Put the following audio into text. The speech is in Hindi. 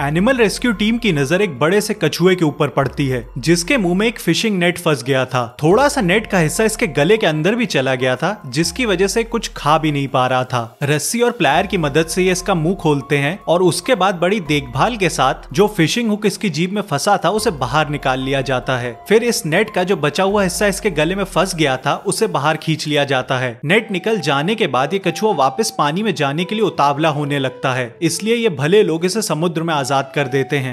एनिमल रेस्क्यू टीम की नजर एक बड़े से कछुए के ऊपर पड़ती है जिसके मुंह में एक फिशिंग नेट फंस गया था थोड़ा सा नेट का हिस्सा इसके गले के अंदर भी चला गया था जिसकी वजह से कुछ खा भी नहीं पा रहा था रस्सी और प्लायर की मदद से ये इसका मुंह खोलते हैं और उसके बाद बड़ी देखभाल के साथ जो फिशिंग हुक इसकी जीप में फंसा था उसे बाहर निकाल लिया जाता है फिर इस नेट का जो बचा हुआ हिस्सा इसके गले में फंस गया था उसे बाहर खींच लिया जाता है नेट निकल जाने के बाद ये कछुआ वापस पानी में जाने के लिए उतावला होने लगता है इसलिए ये भले लोग इसे समुद्र में आज़ाद कर देते हैं